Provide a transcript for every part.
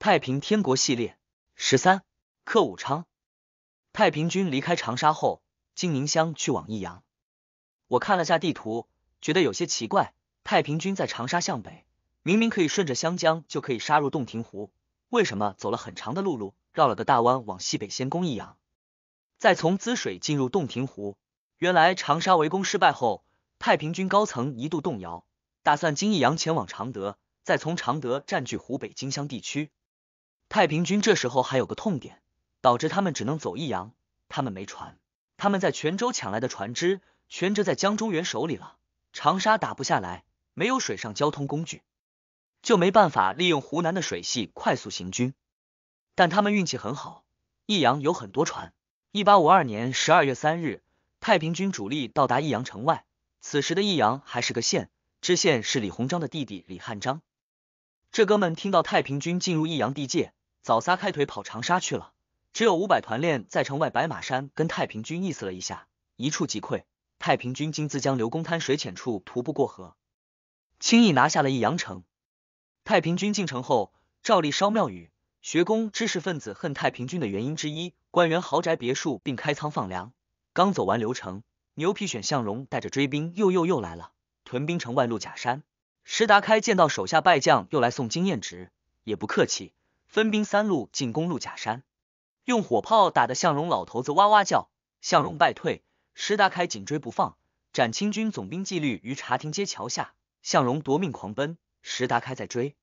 太平天国系列十三克武昌。太平军离开长沙后，经宁乡去往益阳。我看了下地图，觉得有些奇怪。太平军在长沙向北，明明可以顺着湘江就可以杀入洞庭湖，为什么走了很长的路路，绕了个大弯往西北先攻益阳，再从滋水进入洞庭湖？原来长沙围攻失败后，太平军高层一度动摇，打算经益阳前往常德，再从常德占据湖北荆襄地区。太平军这时候还有个痛点，导致他们只能走益阳。他们没船，他们在泉州抢来的船只全折在江中原手里了。长沙打不下来，没有水上交通工具，就没办法利用湖南的水系快速行军。但他们运气很好，益阳有很多船。一八五二年十二月三日，太平军主力到达益阳城外。此时的益阳还是个县，知县是李鸿章的弟弟李汉章。这哥们听到太平军进入益阳地界。早撒开腿跑长沙去了，只有五百团练在城外白马山跟太平军意思了一下，一触即溃。太平军经自江刘公滩水浅处徒步过河，轻易拿下了益阳城。太平军进城后，照例烧庙宇、学宫，知识分子恨太平军的原因之一。官员豪宅别墅并开仓放粮。刚走完流程，牛皮选向荣带着追兵又又又来了，屯兵城外路假山。石达开见到手下败将又来送经验值，也不客气。分兵三路进攻陆甲山，用火炮打得向荣老头子哇哇叫，向荣败退，石达开紧追不放。展清军总兵纪律于茶亭街桥下，向荣夺命狂奔，石达开在追，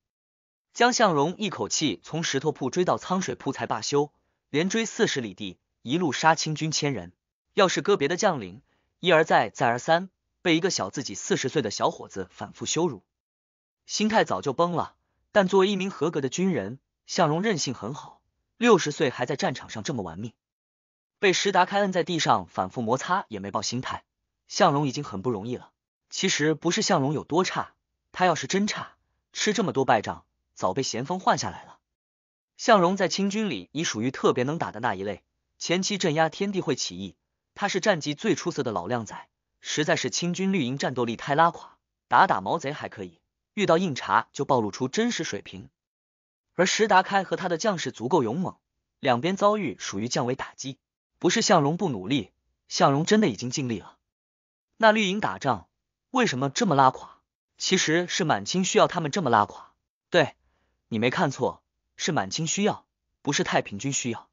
将向荣一口气从石头铺追到沧水铺才罢休，连追四十里地，一路杀清军千人。要是个别的将领，一而再再而三被一个小自己四十岁的小伙子反复羞辱，心态早就崩了。但作为一名合格的军人。向荣韧性很好，六十岁还在战场上这么玩命，被石达开摁在地上反复摩擦也没抱心态。向荣已经很不容易了，其实不是向荣有多差，他要是真差，吃这么多败仗早被咸丰换下来了。向荣在清军里已属于特别能打的那一类，前期镇压天地会起义，他是战绩最出色的老靓仔，实在是清军绿营战斗力太拉垮，打打毛贼还可以，遇到硬茬就暴露出真实水平。而石达开和他的将士足够勇猛，两边遭遇属于降维打击。不是向荣不努力，向荣真的已经尽力了。那绿营打仗为什么这么拉垮？其实是满清需要他们这么拉垮。对，你没看错，是满清需要，不是太平军需要。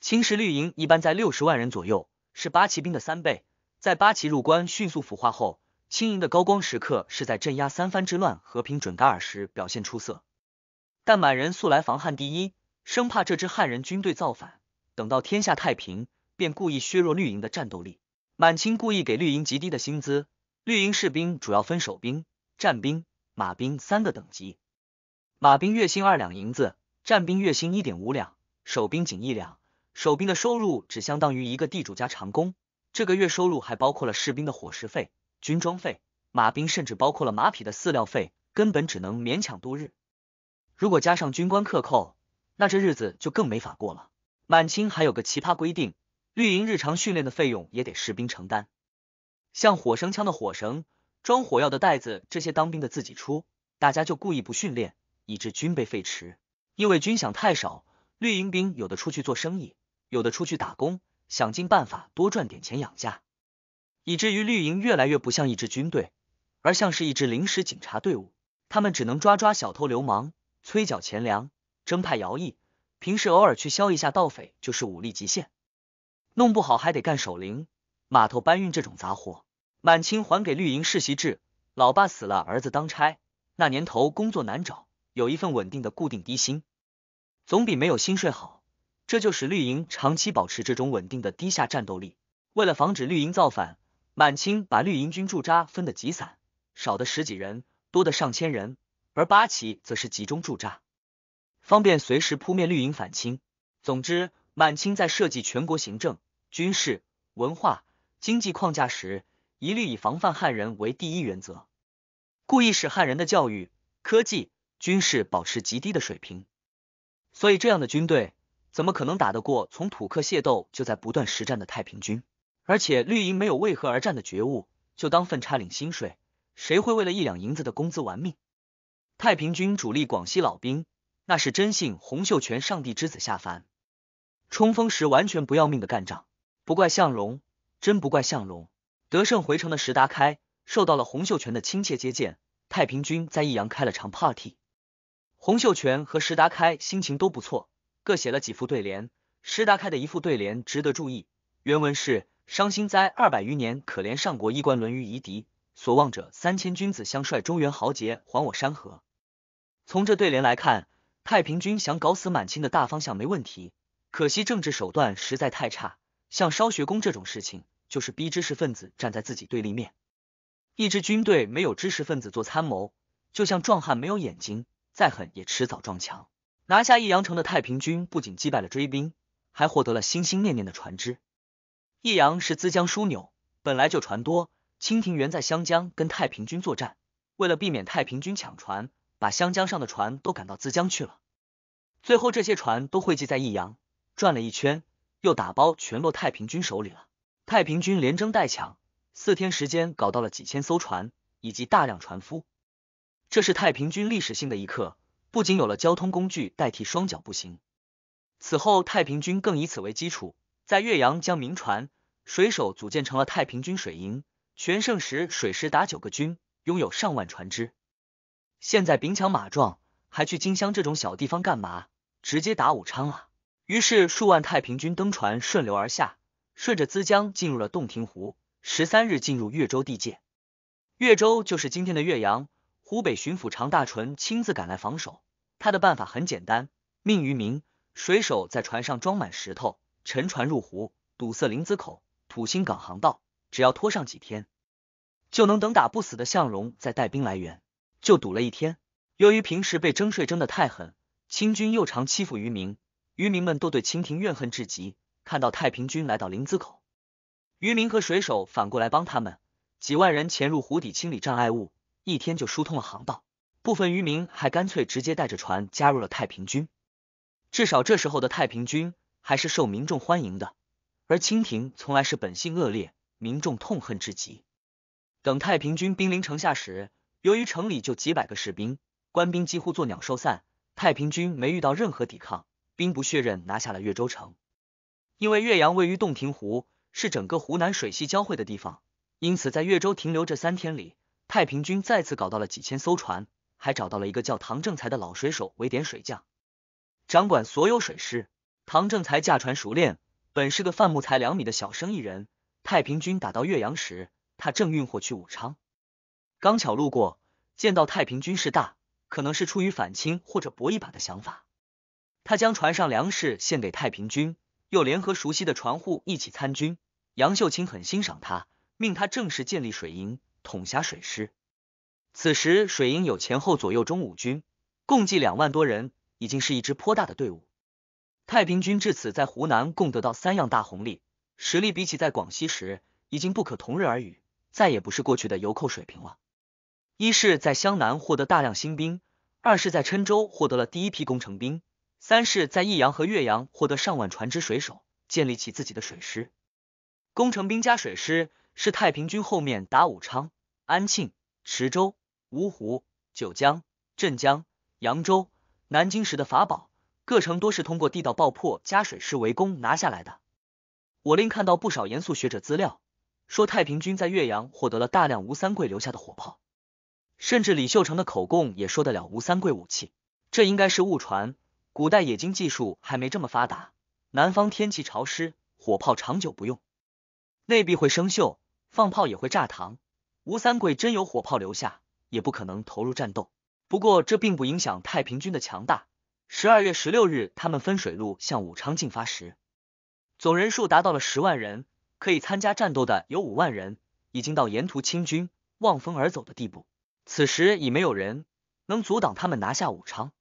清石绿营一般在六十万人左右，是八旗兵的三倍。在八旗入关迅速腐化后，清营的高光时刻是在镇压三藩之乱、和平准噶尔时表现出色。但满人素来防汉第一，生怕这支汉人军队造反。等到天下太平，便故意削弱绿营的战斗力。满清故意给绿营极低的薪资。绿营士兵主要分守兵、战兵、马兵三个等级。马兵月薪二两银子，战兵月薪一点五两，守兵仅一两。守兵的收入只相当于一个地主家长工。这个月收入还包括了士兵的伙食费、军装费。马兵甚至包括了马匹的饲料费，根本只能勉强度日。如果加上军官克扣，那这日子就更没法过了。满清还有个奇葩规定，绿营日常训练的费用也得士兵承担，像火绳枪的火绳、装火药的袋子这些，当兵的自己出。大家就故意不训练，以致军备废弛。因为军饷太少，绿营兵有的出去做生意，有的出去打工，想尽办法多赚点钱养家，以至于绿营越来越不像一支军队，而像是一支临时警察队伍。他们只能抓抓小偷流氓。催缴钱粮，征派徭役，平时偶尔去消一下盗匪，就是武力极限，弄不好还得干守灵、码头搬运这种杂活。满清还给绿营世袭制，老爸死了，儿子当差。那年头工作难找，有一份稳定的固定低薪，总比没有薪水好。这就使绿营长期保持这种稳定的低下战斗力。为了防止绿营造反，满清把绿营军驻扎分得极散，少的十几人，多的上千人。而八旗则是集中驻扎，方便随时扑灭绿营反清。总之，满清在设计全国行政、军事、文化、经济框架时，一律以防范汉人为第一原则，故意使汉人的教育、科技、军事保持极低的水平。所以，这样的军队怎么可能打得过从土克械斗就在不断实战的太平军？而且，绿营没有为何而战的觉悟，就当分差领薪水，谁会为了一两银子的工资玩命？太平军主力广西老兵，那是真信洪秀全上帝之子下凡，冲锋时完全不要命的干仗，不怪向荣，真不怪向荣。得胜回城的石达开受到了洪秀全的亲切接见，太平军在益阳开了场 party，洪秀全和石达开心情都不错，各写了几副对联。石达开的一副对联值得注意，原文是：伤心哉二百余年，可怜上国衣冠沦于夷狄，所望者三千君子相率中原豪杰，还我山河。从这对联来看，太平军想搞死满清的大方向没问题，可惜政治手段实在太差。像烧学宫这种事情，就是逼知识分子站在自己对立面。一支军队没有知识分子做参谋，就像壮汉没有眼睛，再狠也迟早撞墙。拿下益阳城的太平军不仅击败了追兵，还获得了心心念念的船只。益阳是资江枢纽，本来就船多。清廷原在湘江跟太平军作战，为了避免太平军抢船。把湘江上的船都赶到资江去了，最后这些船都汇集在益阳，转了一圈，又打包全落太平军手里了。太平军连征带抢，四天时间搞到了几千艘船以及大量船夫。这是太平军历史性的一刻，不仅有了交通工具代替双脚步行，此后太平军更以此为基础，在岳阳将民船水手组建成了太平军水营，全盛时水师达九个军，拥有上万船只。现在兵强马壮，还去金乡这种小地方干嘛？直接打武昌啊！于是数万太平军登船顺流而下，顺着资江进入了洞庭湖。十三日进入越州地界，越州就是今天的岳阳。湖北巡抚常大淳亲自赶来防守，他的办法很简单：命渔民、水手在船上装满石头，沉船入湖，堵塞临子口、土星港航道。只要拖上几天，就能等打不死的向荣再带兵来援。就堵了一天。由于平时被征税征的太狠，清军又常欺负渔民，渔民们都对清廷怨恨至极。看到太平军来到林子口，渔民和水手反过来帮他们，几万人潜入湖底清理障碍物，一天就疏通了航道。部分渔民还干脆直接带着船加入了太平军。至少这时候的太平军还是受民众欢迎的，而清廷从来是本性恶劣，民众痛恨至极。等太平军兵临城下时。由于城里就几百个士兵，官兵几乎作鸟兽散，太平军没遇到任何抵抗，兵不血刃拿下了岳州城。因为岳阳位于洞庭湖，是整个湖南水系交汇的地方，因此在岳州停留这三天里，太平军再次搞到了几千艘船，还找到了一个叫唐正才的老水手为点水将，掌管所有水师。唐正才驾船熟练，本是个贩木材两米的小生意人。太平军打到岳阳时，他正运货去武昌。刚巧路过，见到太平军势大，可能是出于反清或者搏一把的想法，他将船上粮食献给太平军，又联合熟悉的船户一起参军。杨秀清很欣赏他，命他正式建立水营，统辖水师。此时水营有前后左右中五军，共计两万多人，已经是一支颇大的队伍。太平军至此在湖南共得到三样大红利，实力比起在广西时已经不可同日而语，再也不是过去的游寇水平了。一是在湘南获得大量新兵，二是，在郴州获得了第一批工程兵，三是，在益阳和岳阳获得上万船只水手，建立起自己的水师。工程兵加水师是太平军后面打武昌、安庆、池州、芜湖、九江、镇江、扬州、南京时的法宝。各城多是通过地道爆破加水师围攻拿下来的。我另看到不少严肃学者资料，说太平军在岳阳获得了大量吴三桂留下的火炮。甚至李秀成的口供也说得了吴三桂武器，这应该是误传。古代冶金技术还没这么发达，南方天气潮湿，火炮长久不用，内壁会生锈，放炮也会炸膛。吴三桂真有火炮留下，也不可能投入战斗。不过这并不影响太平军的强大。十二月十六日，他们分水路向武昌进发时，总人数达到了十万人，可以参加战斗的有五万人，已经到沿途清军望风而走的地步。此时已没有人能阻挡他们拿下武昌，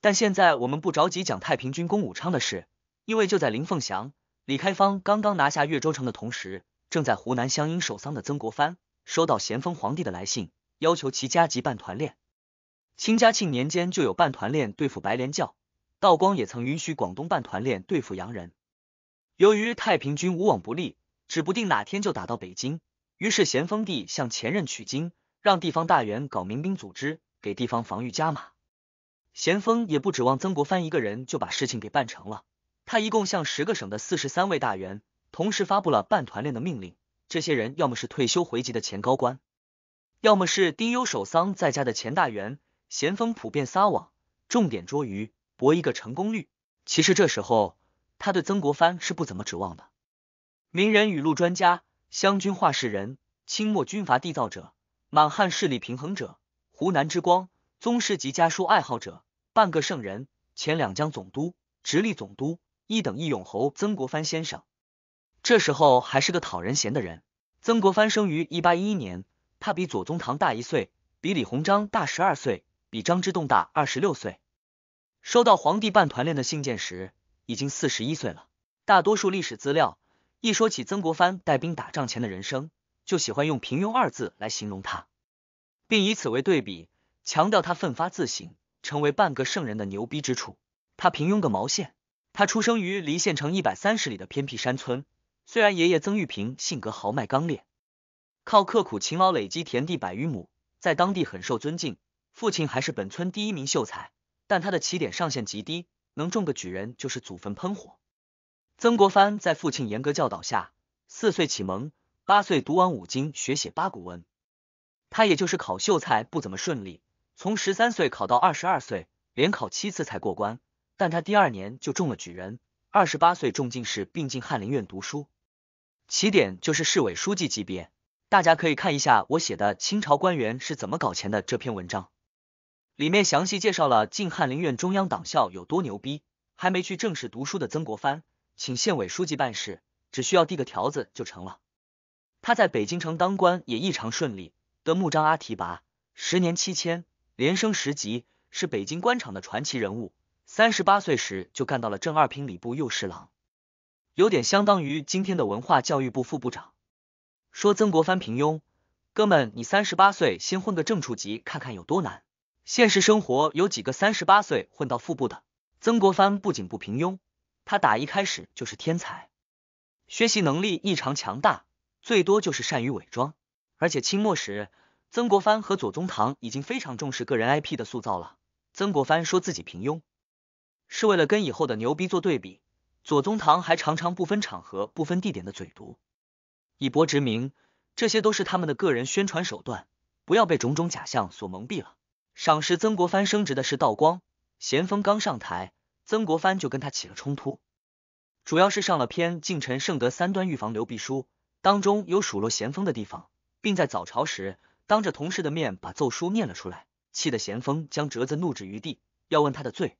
但现在我们不着急讲太平军攻武昌的事，因为就在林凤祥、李开芳刚刚拿下岳州城的同时，正在湖南湘阴守丧的曾国藩收到咸丰皇帝的来信，要求其加急办团练。清嘉庆年间就有办团练对付白莲教，道光也曾允许广东办团练对付洋人。由于太平军无往不利，指不定哪天就打到北京，于是咸丰帝向前任取经。让地方大员搞民兵组织，给地方防御加码。咸丰也不指望曾国藩一个人就把事情给办成了，他一共向十个省的四十三位大员同时发布了办团练的命令。这些人要么是退休回籍的前高官，要么是丁忧守丧在家的前大员。咸丰普遍撒网，重点捉鱼，搏一个成功率。其实这时候他对曾国藩是不怎么指望的。名人语录专家，湘军话事人，清末军阀缔造者。满汉势力平衡者，湖南之光，宗师及家书爱好者，半个圣人，前两江总督、直隶总督、一等一勇侯曾国藩先生。这时候还是个讨人嫌的人。曾国藩生于一八一一年，他比左宗棠大一岁，比李鸿章大十二岁，比张之洞大二十六岁。收到皇帝办团练的信件时，已经四十一岁了。大多数历史资料一说起曾国藩带兵打仗前的人生。就喜欢用“平庸”二字来形容他，并以此为对比，强调他奋发自省，成为半个圣人的牛逼之处。他平庸个毛线！他出生于离县城一百三十里的偏僻山村，虽然爷爷曾玉平性格豪迈刚烈，靠刻苦勤劳累积田地百余亩，在当地很受尊敬；父亲还是本村第一名秀才，但他的起点上限极低，能中个举人就是祖坟喷火。曾国藩在父亲严格教导下，四岁启蒙。八岁读完五经，学写八股文。他也就是考秀才不怎么顺利，从十三岁考到二十二岁，连考七次才过关。但他第二年就中了举人，二十八岁中进士，并进翰林院读书。起点就是市委书记级别。大家可以看一下我写的《清朝官员是怎么搞钱的》这篇文章，里面详细介绍了进翰林院、中央党校有多牛逼。还没去正式读书的曾国藩，请县委书记办事，只需要递个条子就成了。他在北京城当官也异常顺利，得穆章阿提拔，十年七迁，连升十级，是北京官场的传奇人物。三十八岁时就干到了正二品礼部右侍郎，有点相当于今天的文化教育部副部长。说曾国藩平庸，哥们，你三十八岁先混个正处级看看有多难？现实生活有几个三十八岁混到副部的？曾国藩不仅不平庸，他打一开始就是天才，学习能力异常强大。最多就是善于伪装，而且清末时，曾国藩和左宗棠已经非常重视个人 IP 的塑造了。曾国藩说自己平庸，是为了跟以后的牛逼做对比；左宗棠还常常不分场合、不分地点的嘴毒，以博直名。这些都是他们的个人宣传手段，不要被种种假象所蒙蔽了。赏识曾国藩升职的是道光、咸丰，刚上台，曾国藩就跟他起了冲突，主要是上了篇《敬臣圣德三端预防流弊书》。当中有数落咸丰的地方，并在早朝时当着同事的面把奏书念了出来，气得咸丰将折子怒掷于地，要问他的罪。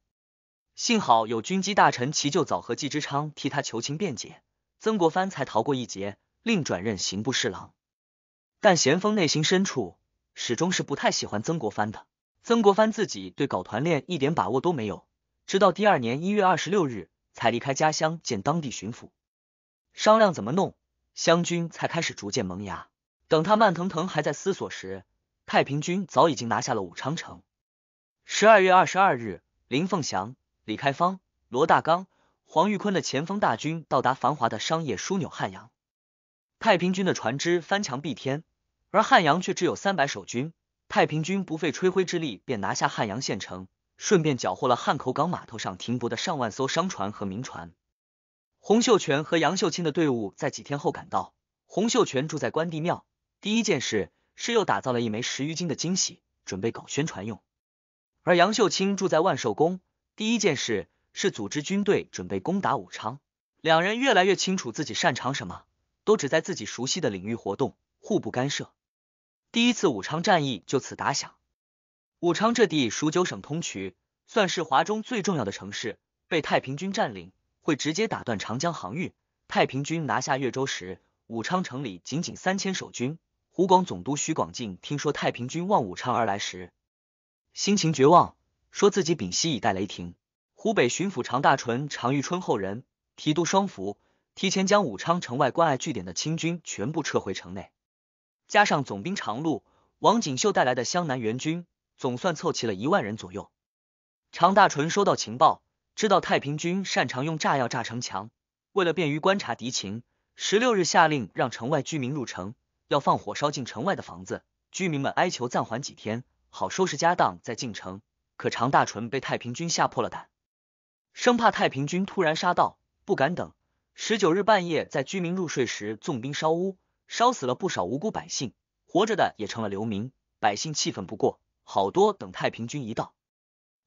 幸好有军机大臣齐旧早和纪之昌替他求情辩解，曾国藩才逃过一劫，另转任刑部侍郎。但咸丰内心深处始终是不太喜欢曾国藩的。曾国藩自己对搞团练一点把握都没有，直到第二年一月二十六日才离开家乡见当地巡抚，商量怎么弄。湘军才开始逐渐萌芽。等他慢腾腾还在思索时，太平军早已经拿下了武昌城。十二月二十二日，林凤祥、李开芳、罗大刚、黄玉坤的前锋大军到达繁华的商业枢纽汉阳。太平军的船只翻墙蔽天，而汉阳却只有三百守军。太平军不费吹灰之力便拿下汉阳县城，顺便缴获了汉口港码头上停泊的上万艘商船和民船。洪秀全和杨秀清的队伍在几天后赶到。洪秀全住在关帝庙，第一件事是又打造了一枚十余斤的惊喜，准备搞宣传用。而杨秀清住在万寿宫，第一件事是组织军队准备攻打武昌。两人越来越清楚自己擅长什么，都只在自己熟悉的领域活动，互不干涉。第一次武昌战役就此打响。武昌这地属九省通衢，算是华中最重要的城市，被太平军占领。会直接打断长江航运。太平军拿下岳州时，武昌城里仅仅三千守军。湖广总督徐广进听说太平军望武昌而来时，心情绝望，说自己屏息以待雷霆。湖北巡抚常大淳（常遇春后人，提督双福）提前将武昌城外关隘据点的清军全部撤回城内，加上总兵常禄、王锦秀带来的湘南援军，总算凑齐了一万人左右。常大淳收到情报。知道太平军擅长用炸药炸城墙，为了便于观察敌情，十六日下令让城外居民入城，要放火烧进城外的房子。居民们哀求暂缓几天，好收拾家当再进城。可常大纯被太平军吓破了胆，生怕太平军突然杀到，不敢等。十九日半夜，在居民入睡时，纵兵烧屋，烧死了不少无辜百姓，活着的也成了流民。百姓气愤不过，好多等太平军一到。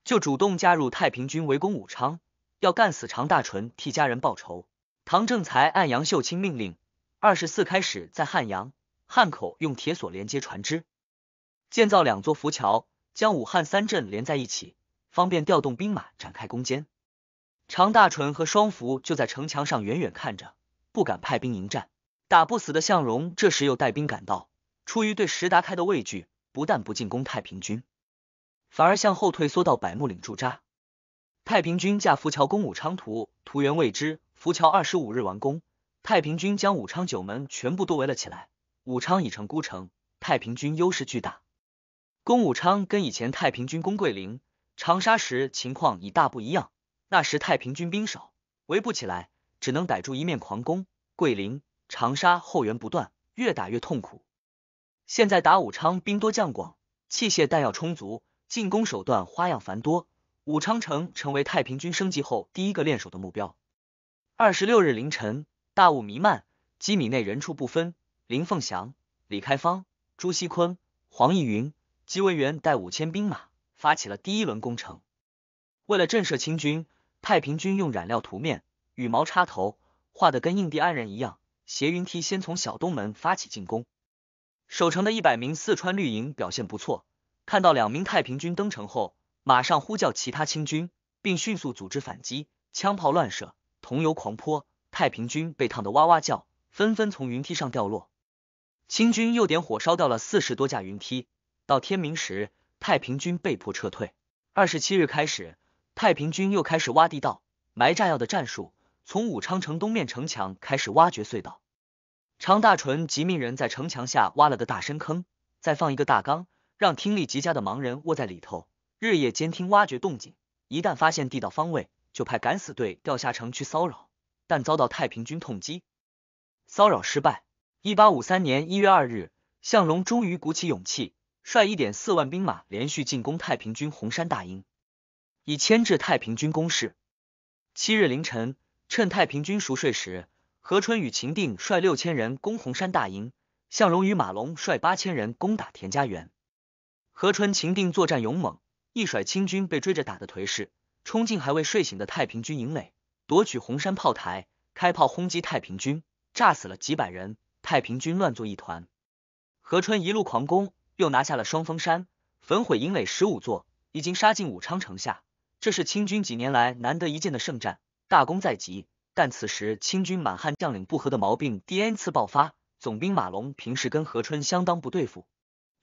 就主动加入太平军围攻武昌，要干死常大纯，替家人报仇。唐正才按杨秀清命令，二十四开始在汉阳、汉口用铁索连接船只，建造两座浮桥，将武汉三镇连在一起，方便调动兵马展开攻坚。常大纯和双福就在城墙上远远看着，不敢派兵迎战。打不死的向荣这时又带兵赶到，出于对石达开的畏惧，不但不进攻太平军。反而向后退缩到百木岭驻扎。太平军架浮桥攻武昌图，图源未知。浮桥二十五日完工，太平军将武昌九门全部都围了起来，武昌已成孤城。太平军优势巨大，攻武昌跟以前太平军攻桂林、长沙时情况已大不一样。那时太平军兵少，围不起来，只能逮住一面狂攻。桂林、长沙后援不断，越打越痛苦。现在打武昌，兵多将广，器械弹药充足。进攻手段花样繁多，武昌城成为太平军升级后第一个练手的目标。二十六日凌晨，大雾弥漫，几米内人畜不分。林凤祥、李开芳、朱锡坤、黄义云、姬文元带五千兵马发起了第一轮攻城。为了震慑清军，太平军用染料涂面，羽毛插头，画的跟印第安人一样。斜云梯先从小东门发起进攻，守城的一百名四川绿营表现不错。看到两名太平军登城后，马上呼叫其他清军，并迅速组织反击，枪炮乱射，桐油狂泼，太平军被烫得哇哇叫，纷纷从云梯上掉落。清军又点火烧掉了四十多架云梯。到天明时，太平军被迫撤退。二十七日开始，太平军又开始挖地道、埋炸药的战术，从武昌城东面城墙开始挖掘隧道。常大淳即命人在城墙下挖了个大深坑，再放一个大缸。让听力极佳的盲人卧在里头，日夜监听挖掘动静，一旦发现地道方位，就派敢死队掉下城去骚扰，但遭到太平军痛击，骚扰失败。一八五三年一月二日，向荣终于鼓起勇气，率一点四万兵马连续进攻太平军红山大营，以牵制太平军攻势。七日凌晨，趁太平军熟睡时，何春与秦定率六千人攻红山大营，向荣与马龙率八千人攻打田家园。何春情定作战勇猛，一甩清军被追着打的颓势，冲进还未睡醒的太平军营垒，夺取红山炮台，开炮轰击太平军，炸死了几百人，太平军乱作一团。何春一路狂攻，又拿下了双峰山，焚毁营垒十五座，已经杀进武昌城下。这是清军几年来难得一见的胜战，大功在即。但此时清军满汉将领不和的毛病第 n 次爆发，总兵马龙平时跟何春相当不对付。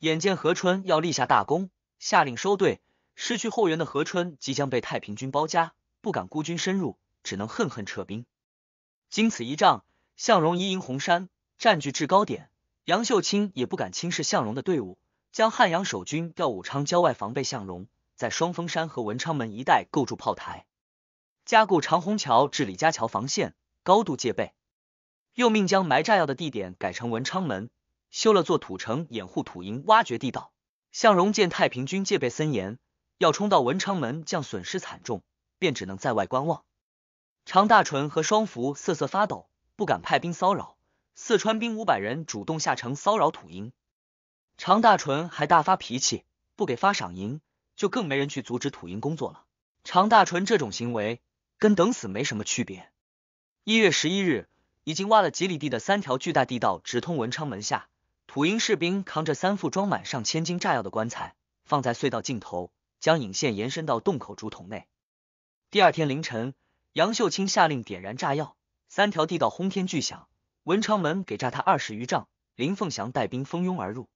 眼见何春要立下大功，下令收队。失去后援的何春即将被太平军包夹，不敢孤军深入，只能恨恨撤兵。经此一仗，向荣一营红山，占据制高点。杨秀清也不敢轻视向荣的队伍，将汉阳守军调武昌郊外防备向荣，在双峰山和文昌门一带构筑炮台，加固长虹桥至李家桥防线，高度戒备。又命将埋炸药的地点改成文昌门。修了座土城掩护土营，挖掘地道。向荣见太平军戒备森严，要冲到文昌门将损失惨重，便只能在外观望。常大纯和双福瑟瑟发抖，不敢派兵骚扰。四川兵五百人主动下城骚扰土营。常大纯还大发脾气，不给发赏银，就更没人去阻止土营工作了。常大纯这种行为跟等死没什么区别。一月十一日，已经挖了几里地的三条巨大地道直通文昌门下。武英士兵扛着三副装满上千斤炸药的棺材，放在隧道尽头，将引线延伸到洞口竹筒内。第二天凌晨，杨秀清下令点燃炸药，三条地道轰天巨响，文昌门给炸塌二十余丈。林凤祥带兵蜂拥而入。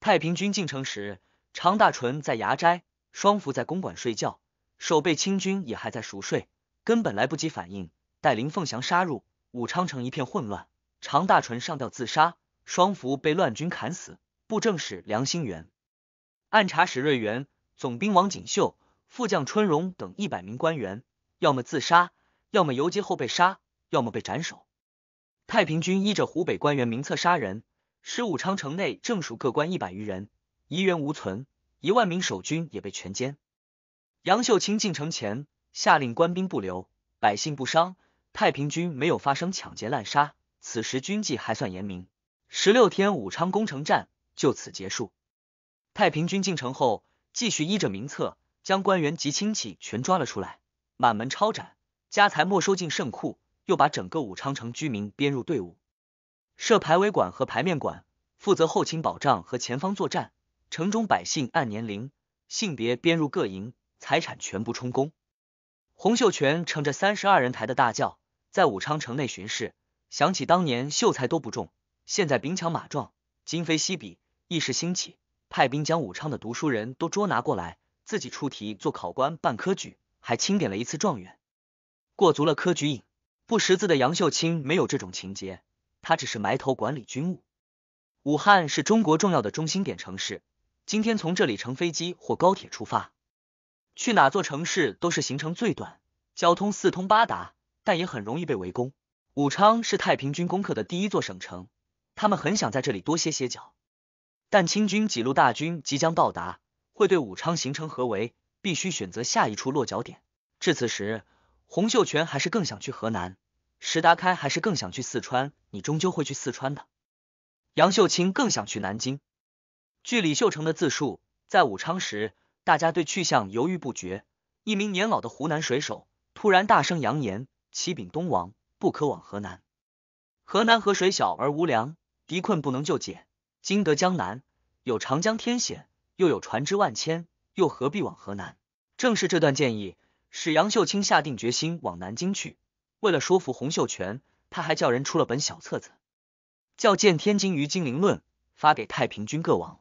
太平军进城时，常大淳在衙斋，双福在公馆睡觉，守备清军也还在熟睡，根本来不及反应。待林凤祥杀入武昌城，一片混乱。常大淳上吊自杀。双福被乱军砍死，布政使梁兴元、按察使瑞元、总兵王锦绣、副将春荣等一百名官员，要么自杀，要么游击后被杀，要么被斩首。太平军依着湖北官员名册杀人，使武昌城内正属各官一百余人遗员无存，一万名守军也被全歼。杨秀清进城前下令官兵不留，百姓不伤，太平军没有发生抢劫滥杀，此时军纪还算严明。十六天，武昌攻城战就此结束。太平军进城后，继续依着名册，将官员及亲戚全抓了出来，满门抄斩，家财没收进圣库，又把整个武昌城居民编入队伍，设排尾管和排面管，负责后勤保障和前方作战。城中百姓按年龄、性别编入各营，财产全部充公。洪秀全乘着三十二人抬的大轿，在武昌城内巡视，想起当年秀才都不中。现在兵强马壮，今非昔比，一时兴起，派兵将武昌的读书人都捉拿过来，自己出题做考官办科举，还钦点了一次状元，过足了科举瘾。不识字的杨秀清没有这种情节，他只是埋头管理军务。武汉是中国重要的中心点城市，今天从这里乘飞机或高铁出发，去哪座城市都是行程最短，交通四通八达，但也很容易被围攻。武昌是太平军攻克的第一座省城。他们很想在这里多歇歇脚，但清军几路大军即将到达，会对武昌形成合围，必须选择下一处落脚点。至此时，洪秀全还是更想去河南，石达开还是更想去四川，你终究会去四川的。杨秀清更想去南京。据李秀成的自述，在武昌时，大家对去向犹豫不决。一名年老的湖南水手突然大声扬言：“启禀东王，不可往河南，河南河水小而无粮。”敌困不能救解，今得江南，有长江天险，又有船只万千，又何必往河南？正是这段建议，使杨秀清下定决心往南京去。为了说服洪秀全，他还叫人出了本小册子，叫《见天津于金陵论》，发给太平军各王。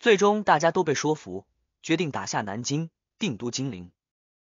最终大家都被说服，决定打下南京，定都金陵。